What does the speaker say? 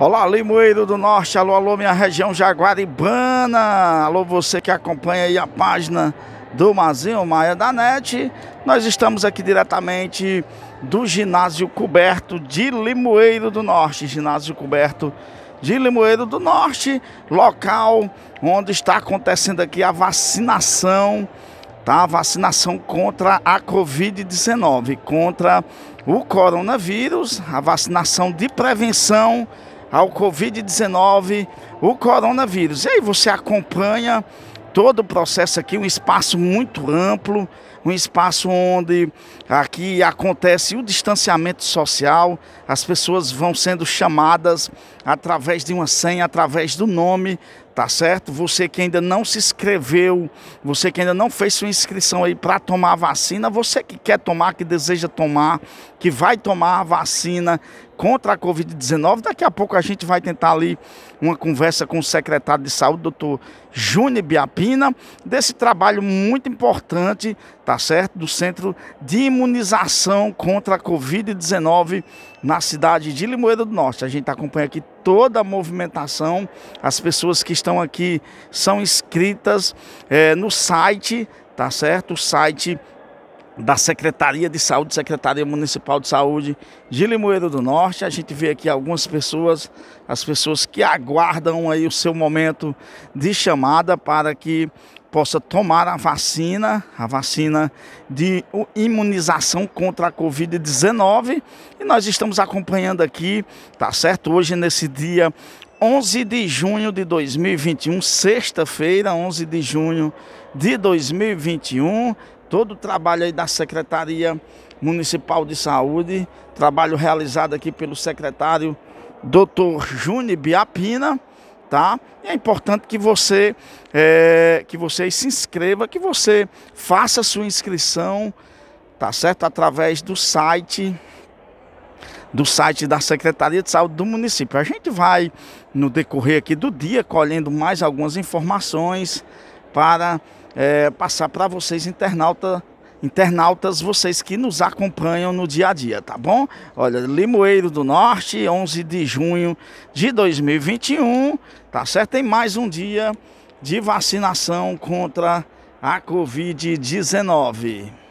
Olá, Limoeiro do Norte, alô, alô, minha região Jaguaribana, alô, você que acompanha aí a página do Mazinho Maia da NET. Nós estamos aqui diretamente do ginásio coberto de Limoeiro do Norte, ginásio coberto de Limoeiro do Norte, local onde está acontecendo aqui a vacinação, tá? A vacinação contra a Covid-19, contra o coronavírus, a vacinação de prevenção ao Covid-19, o coronavírus. E aí você acompanha todo o processo aqui, um espaço muito amplo, um espaço onde aqui acontece o distanciamento social, as pessoas vão sendo chamadas através de uma senha, através do nome, tá certo? Você que ainda não se inscreveu, você que ainda não fez sua inscrição aí para tomar a vacina, você que quer tomar, que deseja tomar, que vai tomar a vacina, contra a Covid-19. Daqui a pouco a gente vai tentar ali uma conversa com o secretário de saúde, doutor Júnior Biapina, desse trabalho muito importante, tá certo? Do Centro de Imunização contra a Covid-19 na cidade de Limoeiro do Norte. A gente acompanha aqui toda a movimentação, as pessoas que estão aqui são inscritas é, no site, tá certo? O site da Secretaria de Saúde, Secretaria Municipal de Saúde de Limoeiro do Norte. A gente vê aqui algumas pessoas, as pessoas que aguardam aí o seu momento de chamada para que possa tomar a vacina, a vacina de imunização contra a Covid-19. E nós estamos acompanhando aqui, tá certo? Hoje, nesse dia 11 de junho de 2021, sexta-feira, 11 de junho de 2021 todo o trabalho aí da Secretaria Municipal de Saúde, trabalho realizado aqui pelo secretário Dr. Juni Biapina, tá? E é importante que você é, que você se inscreva, que você faça sua inscrição, tá certo? Através do site do site da Secretaria de Saúde do município. A gente vai no decorrer aqui do dia colhendo mais algumas informações para é, passar para vocês, internauta, internautas, vocês que nos acompanham no dia a dia, tá bom? Olha, Limoeiro do Norte, 11 de junho de 2021, tá certo? Tem mais um dia de vacinação contra a Covid-19.